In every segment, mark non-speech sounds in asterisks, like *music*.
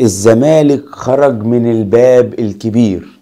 الزمالك خرج من الباب الكبير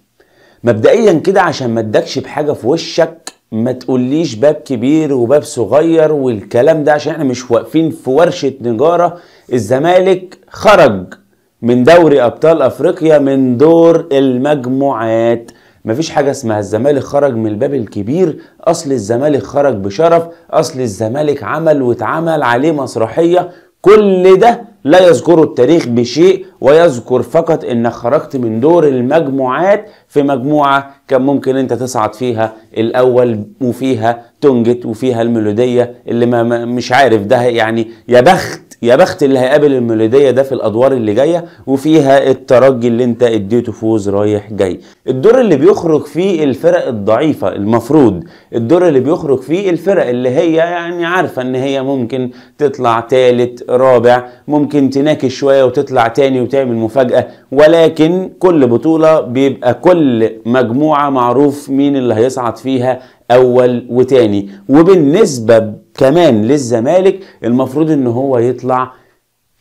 مبدئيا كده عشان ما تدكش بحاجه في وشك ما تقوليش باب كبير وباب صغير والكلام ده عشان احنا مش واقفين في ورشه نجاره الزمالك خرج من دوري ابطال افريقيا من دور المجموعات مفيش حاجة اسمها الزمالك خرج من الباب الكبير أصل الزمالك خرج بشرف أصل الزمالك عمل واتعمل عليه مسرحية كل ده لا يذكره التاريخ بشيء ويذكر فقط انك خرجت من دور المجموعات في مجموعة كان ممكن انت تصعد فيها الاول وفيها تنجت وفيها الميلودية اللي ما مش عارف ده يعني يا بخت يا بخت اللي هيقابل الميلوديه ده في الادوار اللي جايه وفيها الترجي اللي انت اديته فوز رايح جاي الدور اللي بيخرج فيه الفرق الضعيفه المفروض الدور اللي بيخرج فيه الفرق اللي هي يعني عارفه ان هي ممكن تطلع تالت رابع ممكن تناكش شويه وتطلع تاني وتعمل مفاجاه ولكن كل بطوله بيبقى كل مجموعه معروف مين اللي هيصعد فيها اول وتاني وبالنسبه كمان للزمالك المفروض ان هو يطلع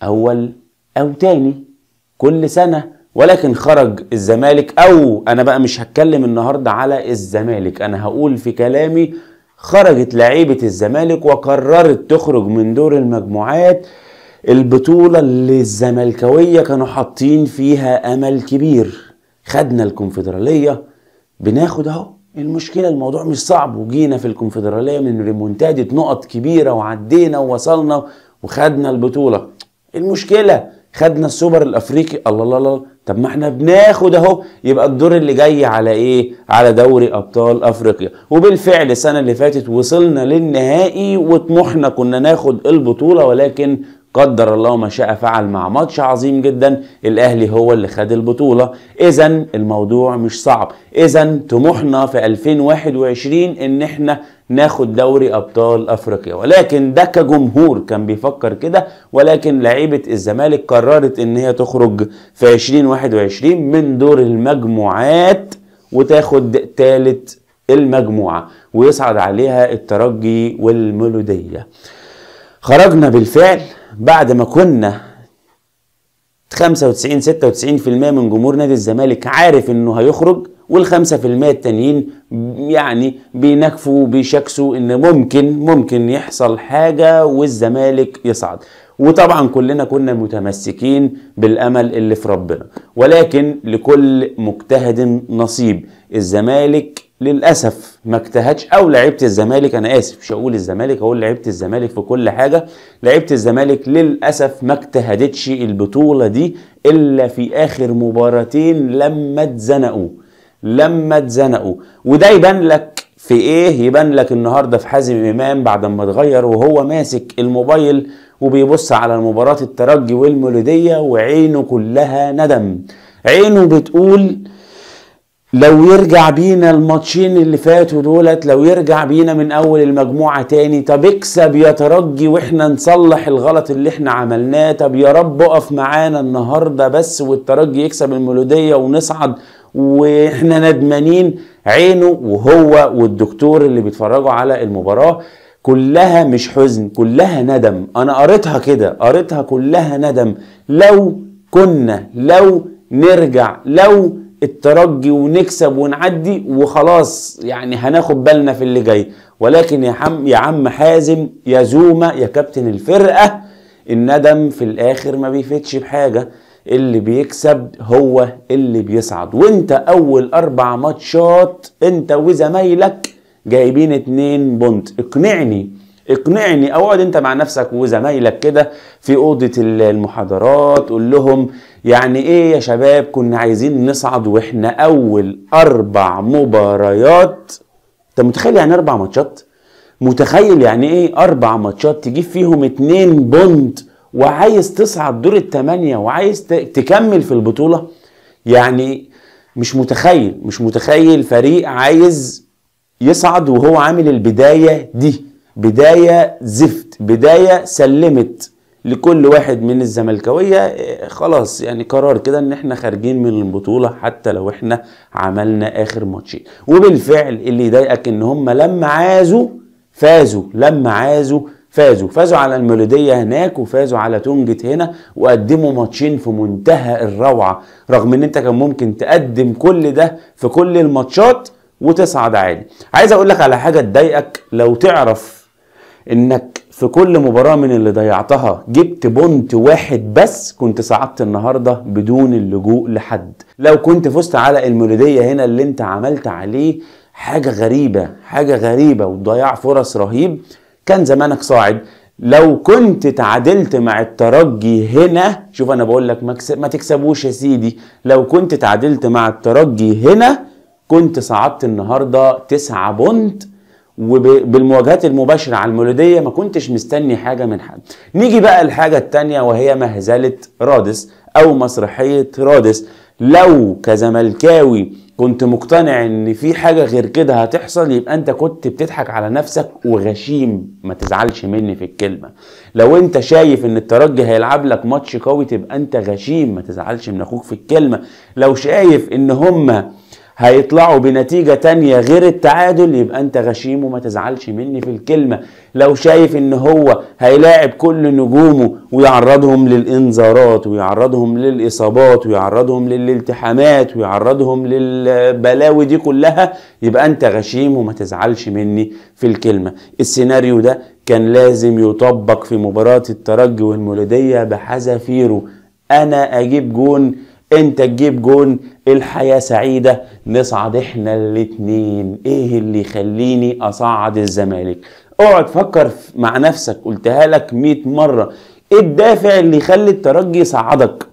اول او تاني كل سنه ولكن خرج الزمالك او انا بقى مش هتكلم النهارده على الزمالك انا هقول في كلامي خرجت لعيبه الزمالك وقررت تخرج من دور المجموعات البطوله اللي الزملكاويه كانوا حاطين فيها امل كبير خدنا الكونفدراليه بناخد اهو المشكلة الموضوع مش صعب وجينا في الكونفدرالية من ريمونتادة نقط كبيرة وعدينا ووصلنا وخدنا البطولة المشكلة خدنا السوبر الافريقي الله الله الله طب ما احنا بناخد اهو يبقى الدور اللي جاي على ايه على دوري ابطال افريقيا وبالفعل السنه اللي فاتت وصلنا للنهائي وطموحنا كنا ناخد البطوله ولكن قدر الله ما شاء فعل مع ماتش عظيم جدا الاهلي هو اللي خد البطوله اذا الموضوع مش صعب اذا طموحنا في 2021 ان احنا ناخد دوري ابطال افريقيا ولكن ده كجمهور كان بيفكر كده ولكن لعيبه الزمالك قررت ان هي تخرج في 2021 من دور المجموعات وتاخد ثالث المجموعه ويصعد عليها الترجي والملوديه خرجنا بالفعل بعد ما كنا 95 96% من جمهور نادي الزمالك عارف انه هيخرج وال5% التانيين يعني بينكفوا وبيشكسوا ان ممكن ممكن يحصل حاجة والزمالك يصعد وطبعا كلنا كنا متمسكين بالامل اللي في ربنا ولكن لكل مجتهد نصيب الزمالك للاسف ما اجتهدش او لعيبه الزمالك انا اسف مش هقول الزمالك هقول لعيبه الزمالك في كل حاجه لعيبه الزمالك للاسف ما اجتهدتش البطوله دي الا في اخر مباراتين لما اتزنقوا لما اتزنقوا وده يبان لك في ايه يبان لك النهارده في حازم امام بعد ما اتغير وهو ماسك الموبايل وبيبص على مباراه الترجي والمولوديه وعينه كلها ندم عينه بتقول لو يرجع بينا الماتشين اللي فاتوا دولت لو يرجع بينا من اول المجموعه تاني طب اكسب يا ترجي واحنا نصلح الغلط اللي احنا عملناه طب يا رب اقف معانا النهارده بس والترجي يكسب الملوديه ونصعد واحنا ندمانين عينه وهو والدكتور اللي بيتفرجوا على المباراه كلها مش حزن كلها ندم انا قريتها كده قريتها كلها ندم لو كنا لو نرجع لو الترجي ونكسب ونعدي وخلاص يعني هناخد بالنا في اللي جاي ولكن يا عم يا عم حازم يا زوما يا كابتن الفرقه الندم في الاخر ما بيفيدش بحاجه اللي بيكسب هو اللي بيصعد وانت اول اربع ماتشات انت وزمايلك جايبين اتنين بونت اقنعني اقنعني اقعد انت مع نفسك وزمايلك كده في اوضه المحاضرات قول لهم يعني ايه يا شباب كنا عايزين نصعد واحنا اول اربع مباريات انت متخيل يعني اربع ماتشات متخيل يعني ايه اربع ماتشات تجيب فيهم اتنين بوند وعايز تصعد دور الثمانيه وعايز تكمل في البطولة يعني مش متخيل مش متخيل فريق عايز يصعد وهو عامل البداية دي بداية زفت بداية سلمت لكل واحد من الزملكاويه خلاص يعني قرار كده ان احنا خارجين من البطوله حتى لو احنا عملنا اخر ماتشين وبالفعل اللي يضايقك ان هم لما عازوا فازوا لما عازوا فازوا فازوا على المولودية هناك وفازوا على تونجت هنا وقدموا ماتشين في منتهى الروعة رغم ان انت كان ممكن تقدم كل ده في كل الماتشات وتصعد عادي عايز اقول لك على حاجة تضايقك لو تعرف انك في كل مباراة من اللي ضيعتها جبت بونت واحد بس كنت صعدت النهاردة بدون اللجوء لحد لو كنت فزت على المولودية هنا اللي انت عملت عليه حاجة غريبة حاجة غريبة وضياع فرص رهيب كان زمانك صاعد لو كنت تعادلت مع الترجي هنا شوف انا بقول لك ما تكسبوش يا سيدي لو كنت تعادلت مع الترجي هنا كنت صعدت النهارده تسعه بونت وبالمواجهات المباشرة على المولودية ما كنتش مستني حاجة من حد نيجي بقى الحاجة التانية وهي مهزلة رادس أو مسرحية رادس لو كزملكاوي كنت مقتنع ان في حاجة غير كده هتحصل يبقى انت كنت بتضحك على نفسك وغشيم ما تزعلش مني في الكلمة لو انت شايف ان الترجي هيلعب لك ماتش قوي تبقى انت غشيم ما تزعلش من اخوك في الكلمة لو شايف ان هما هيطلعوا بنتيجة تانية غير التعادل يبقى انت غشيم وما تزعلش مني في الكلمة لو شايف ان هو هيلاعب كل نجومه ويعرضهم للانذارات ويعرضهم للاصابات ويعرضهم للالتحامات ويعرضهم للبلاوي دي كلها يبقى انت غشيم وما تزعلش مني في الكلمة السيناريو ده كان لازم يطبق في مباراة الترجي والمولودية بحذافيره انا اجيب جون انت تجيب جون الحياة سعيدة نصعد احنا الاتنين ايه اللي يخليني اصعد الزمالك اقعد فكر مع نفسك قلتها لك 100 مرة ايه الدافع اللي يخلي الترجي يصعدك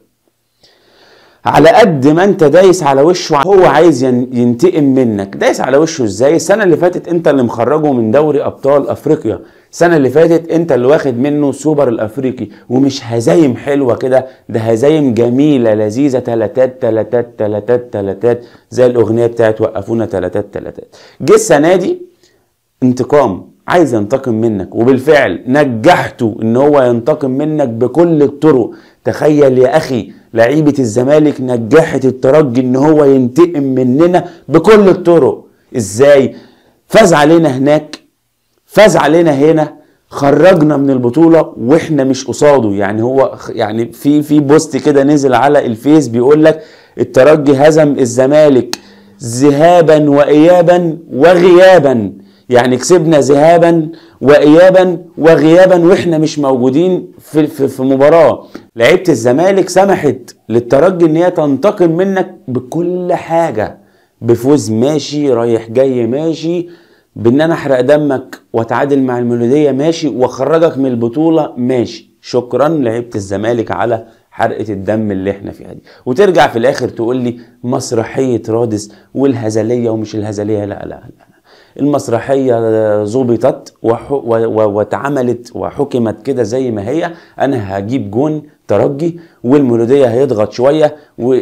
على قد ما انت دايس على وشه هو عايز ينتقم منك دايس على وشه ازاي السنه اللي فاتت انت اللي مخرجه من دوري ابطال افريقيا السنه اللي فاتت انت اللي واخد منه سوبر الافريقي ومش هزايم حلوه كده ده هزايم جميله لذيذه تلاتات تلاتات تلاتات تلاتات زي الاغنيه بتاعت وقفونا تلاتات تلاتات جه السنه دي انتقام عايز ينتقم منك وبالفعل نجحته ان هو ينتقم منك بكل الطرق تخيل يا اخي لعيبه الزمالك نجحت الترجي ان هو ينتقم مننا بكل الطرق ازاي فاز علينا هناك فاز علينا هنا خرجنا من البطوله واحنا مش قصاده يعني هو يعني في في بوست كده نزل على الفيس بيقول لك الترجي هزم الزمالك ذهابا وايابا وغيابا يعني كسبنا ذهابا وايابا وغيابا واحنا مش موجودين في في, في مباراه لعيبه الزمالك سمحت للترجي ان هي تنتقم منك بكل حاجه بفوز ماشي رايح جاي ماشي بان انا احرق دمك واتعادل مع الميلوديه ماشي واخرجك من البطوله ماشي شكرا لعيبه الزمالك على حرقه الدم اللي احنا فيها دي وترجع في الاخر تقول لي مسرحيه رادس والهزليه ومش الهزليه لا لا لا المسرحيه ظبطت واتعملت وحكمت كده زي ما هي انا هجيب جون ترجي والمولوديه هيضغط شويه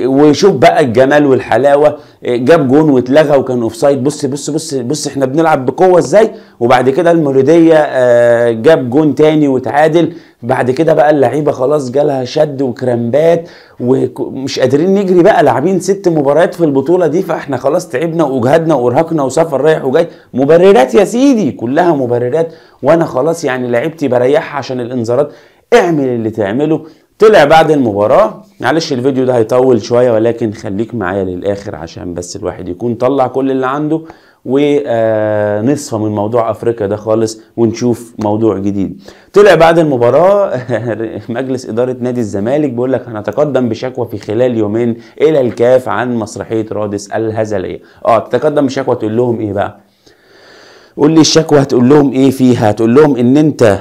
وشوف بقى الجمال والحلاوه جاب جون واتلغى وكان اوفسايد بص بص بص بص احنا بنلعب بقوه ازاي وبعد كده المولوديه آه، جاب جون تاني وتعادل بعد كده بقى اللعيبه خلاص جالها شد وكرامبات ومش قادرين نجري بقى لاعبين ست مباريات في البطوله دي فاحنا خلاص تعبنا واجهدنا وارهقنا وسفر رايح وجاي مبررات يا سيدي كلها مبررات وانا خلاص يعني لعيبتي بريحها عشان الانذارات اعمل اللي تعمله طلع بعد المباراة معلش الفيديو ده هيطول شوية ولكن خليك معايا للآخر عشان بس الواحد يكون طلع كل اللي عنده ونصفى من موضوع افريقيا ده خالص ونشوف موضوع جديد طلع بعد المباراه *laughs* مجلس اداره نادي الزمالك بيقول لك هنتقدم بشكوى في خلال يومين الى الكاف عن مسرحيه رادس الهزليه اه تتقدم بشكوى تقول لهم ايه بقى قول لي الشكوى هتقول لهم ايه فيها هتقول لهم ان انت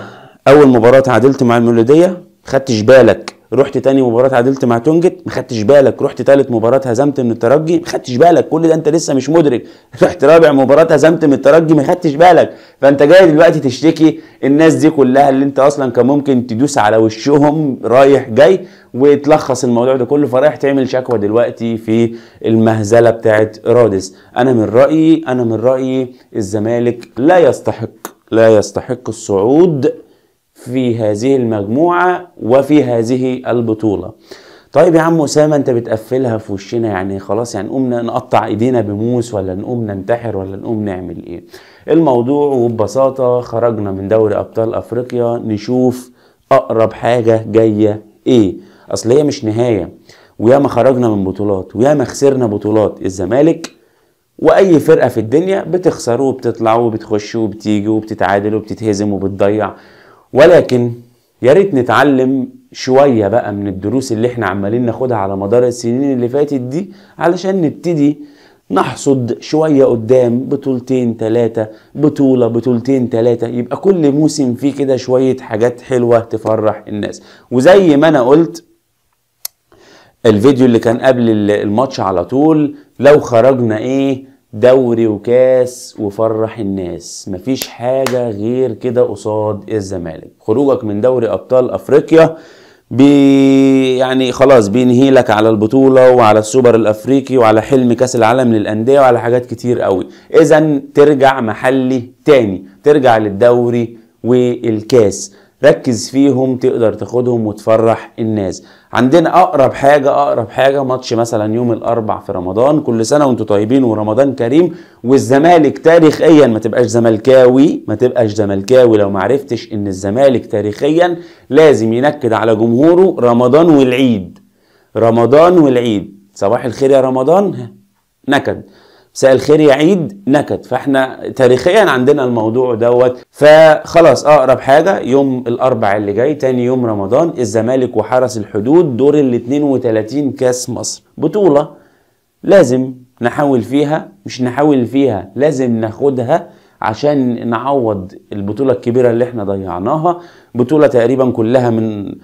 اول مباراه تعادلت مع المولوديه خدتش بالك رحت تاني مباراه تعادلت مع تونجت ما خدتش بالك رحت تالت مباراه هزمت من الترجي ما خدتش بالك كل ده انت لسه مش مدرك *laughs* رحت رابع مباراه هزمت من الترجي ما خدتش بالك فانت جاي دلوقتي تشتكي الناس دي كلها اللي انت اصلا كان ممكن تدوس على وشهم رايح جاي وتلخص الموضوع ده كله فرايح تعمل شكوى دلوقتي في المهزله بتاعت رادس انا من رايي انا من رايي الزمالك لا يستحق لا يستحق الصعود في هذه المجموعة وفي هذه البطولة طيب يا عم أسامة أنت بتقفلها في وشنا يعني خلاص يعني نقوم نقطع إيدينا بموس ولا نقوم ننتحر ولا نقوم نعمل إيه الموضوع وببساطة خرجنا من دوري أبطال أفريقيا نشوف أقرب حاجة جاية إيه أصل هي مش نهاية وياما خرجنا من بطولات وياما خسرنا بطولات الزمالك واي فرقه في الدنيا بتخسر وبتطلع وبتخش وبتيجي وبتتعادل وبتتهزم وبتضيع ولكن يا ريت نتعلم شوية بقى من الدروس اللي احنا عمالين ناخدها على مدار السنين اللي فاتت دي علشان نبتدي نحصد شوية قدام بطولتين تلاتة بطولة بطولتين تلاتة يبقى كل موسم فيه كده شوية حاجات حلوة تفرح الناس وزي ما انا قلت الفيديو اللي كان قبل الماتش على طول لو خرجنا ايه دوري وكاس وفرح الناس مفيش حاجة غير كده قصاد الزمالك خروجك من دوري أبطال أفريقيا بي يعني خلاص بينهي لك على البطولة وعلى السوبر الأفريقي وعلى حلم كأس العالم للأندية وعلى حاجات كتير قوي إذا ترجع محلي تاني ترجع للدوري والكاس ركز فيهم تقدر تاخدهم وتفرح الناس عندنا اقرب حاجه اقرب حاجه ماتش مثلا يوم الاربع في رمضان كل سنه وانتم طيبين ورمضان كريم والزمالك تاريخيا ما تبقاش زملكاوي ما تبقاش زملكاوي لو ما عرفتش ان الزمالك تاريخيا لازم ينكد على جمهوره رمضان والعيد رمضان والعيد صباح الخير يا رمضان نكد مساء الخير يا عيد نكد فاحنا تاريخيا عندنا الموضوع دوت فخلاص اقرب حاجه يوم الاربع اللي جاي تاني يوم رمضان الزمالك وحرس الحدود دور ال 32 كاس مصر بطوله لازم نحاول فيها مش نحاول فيها لازم ناخدها عشان نعوض البطوله الكبيره اللي احنا ضيعناها بطوله تقريبا كلها من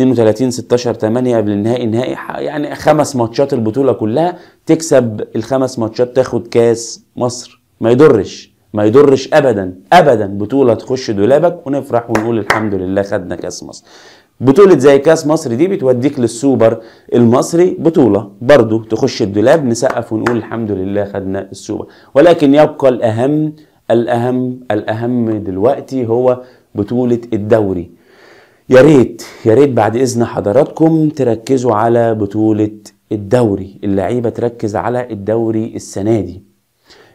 32 16 8 قبل النهائي النهائي يعني خمس ماتشات البطوله كلها تكسب الخمس ماتشات تاخد كاس مصر ما يضرش ما يضرش ابدا ابدا بطوله تخش دولابك ونفرح ونقول الحمد لله خدنا كاس مصر بطولة زي كاس مصر دي بتوديك للسوبر المصري بطولة برضه تخش الدولاب نسقف ونقول الحمد لله خدنا السوبر ولكن يبقى الأهم الأهم الأهم دلوقتي هو بطولة الدوري يا ريت يا ريت بعد اذن حضراتكم تركزوا على بطوله الدوري اللعيبه تركز على الدوري السنه دي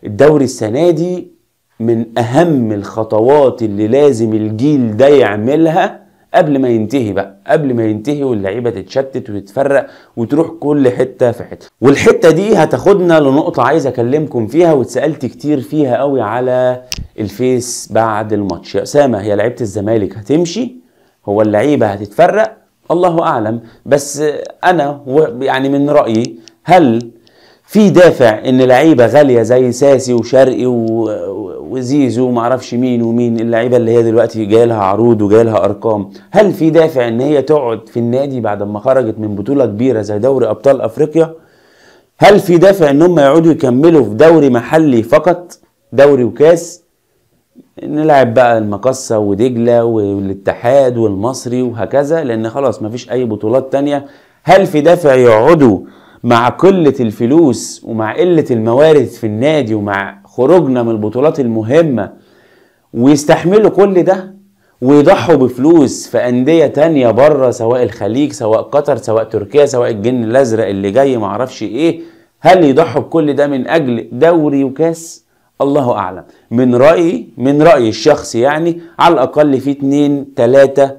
الدوري السنه دي من اهم الخطوات اللي لازم الجيل ده يعملها قبل ما ينتهي بقى قبل ما ينتهي واللعيبه تتشتت وتتفرق وتروح كل حته في حته والحته دي هتاخدنا لنقطه عايز اكلمكم فيها واتسالت كتير فيها قوي على الفيس بعد الماتش يا اسامه هي لعيبه الزمالك هتمشي هو اللعيبه هتتفرق الله اعلم بس انا يعني من رايي هل في دافع ان لعيبه غاليه زي ساسي وشرقي وزيزو ومعرفش مين ومين اللعيبه اللي هي دلوقتي جاي لها عروض وجاي لها ارقام هل في دافع ان هي تقعد في النادي بعد ما خرجت من بطوله كبيره زي دوري ابطال افريقيا هل في دافع ان هم يقعدوا يكملوا في دوري محلي فقط دوري وكاس نلعب بقى المقصة ودجلة والاتحاد والمصري وهكذا لأن خلاص مفيش أي بطولات تانية هل في دافع يقعدوا مع قلة الفلوس ومع قلة الموارد في النادي ومع خروجنا من البطولات المهمة ويستحملوا كل ده ويضحوا بفلوس في أندية تانية بره سواء الخليج سواء قطر سواء تركيا سواء الجن الأزرق اللي جاي معرفش إيه هل يضحوا بكل ده من أجل دوري وكاس؟ الله اعلم من رايي من رايي الشخصي يعني على الاقل في اتنين تلاته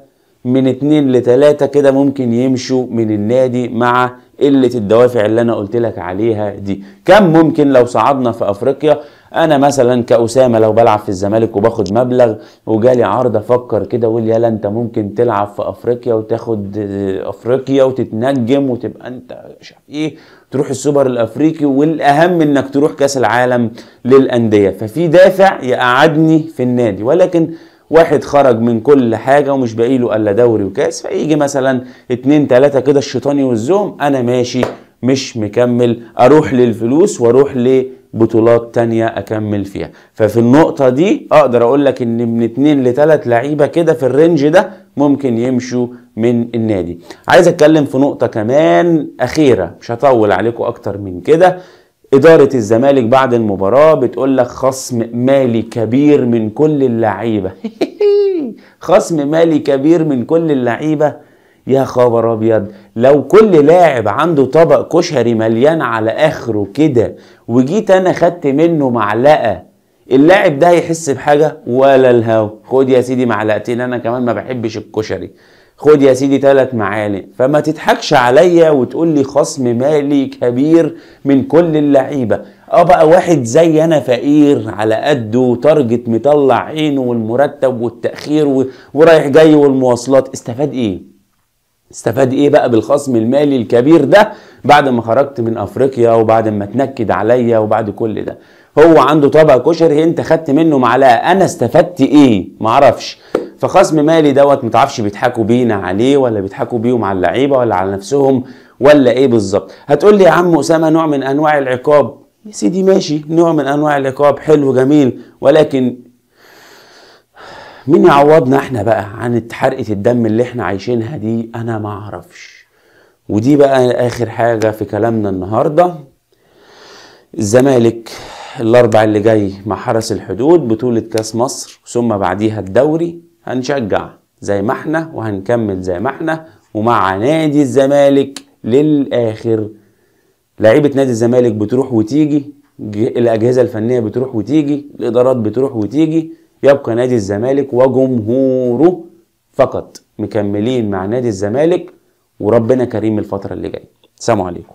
من اتنين لتلاته كده ممكن يمشوا من النادي مع قله الدوافع اللي انا قلت لك عليها دي كم ممكن لو صعدنا في افريقيا انا مثلا كاسامه لو بلعب في الزمالك وباخد مبلغ وجالي عرض افكر كده واقول يلا انت ممكن تلعب في افريقيا وتاخد آه، افريقيا وتتنجم وتبقى انت مش عارف ايه تروح السوبر الافريقي والاهم انك تروح كاس العالم للانديه ففي دافع يقعدني في النادي ولكن واحد خرج من كل حاجه ومش باقي له الا دوري وكاس فيجي مثلا اتنين تلاته كده الشيطاني والزوم انا ماشي مش مكمل اروح للفلوس واروح ليه بطولات تانية اكمل فيها ففي النقطه دي اقدر اقول لك ان من اتنين لتلات لعيبه كده في الرينج ده ممكن يمشوا من النادي عايز اتكلم في نقطه كمان اخيره مش هطول عليكم اكتر من كده إدارة الزمالك بعد المباراة بتقول لك خصم مالي كبير من كل اللعيبة *laughs* خصم مالي كبير من كل اللعيبة يا خبر ابيض لو كل لاعب عنده طبق كشري مليان على اخره كده وجيت انا خدت منه معلقه اللاعب ده هيحس بحاجه ولا الهوا خد يا سيدي معلقتين انا كمان ما بحبش الكشري خد يا سيدي ثلاث معالق فما تضحكش عليا وتقول لي خصم مالي كبير من كل اللعيبه اه بقى واحد زي انا فقير على قده تارجت مطلع عينه والمرتب والتاخير و... ورايح جاي والمواصلات استفاد ايه استفاد ايه بقى بالخصم المالي الكبير ده بعد ما خرجت من افريقيا وبعد ما تنكد عليا وبعد كل ده هو عنده طبق كشري انت خدت منه معلقه انا استفدت ايه معرفش فخصم مالي دوت متعرفش بيضحكوا بينا عليه ولا بيضحكوا بيهم على اللعيبه ولا على نفسهم ولا ايه بالظبط هتقول لي يا عم اسامه نوع من انواع العقاب يا سيدي ماشي نوع من انواع العقاب حلو جميل ولكن مين يعوضنا احنا بقى عن حرقة الدم اللي احنا عايشينها دي انا ما اعرفش ودي بقى اخر حاجة في كلامنا النهاردة الزمالك الاربع اللي جاي مع حرس الحدود بطولة كاس مصر ثم بعديها الدوري هنشجع زي ما احنا وهنكمل زي ما احنا ومع نادي الزمالك للاخر لعيبة نادي الزمالك بتروح وتيجي الاجهزة الفنية بتروح وتيجي الادارات بتروح وتيجي يبقى نادي الزمالك وجمهوره فقط مكملين مع نادي الزمالك وربنا كريم الفترة اللي جاية سلام عليكم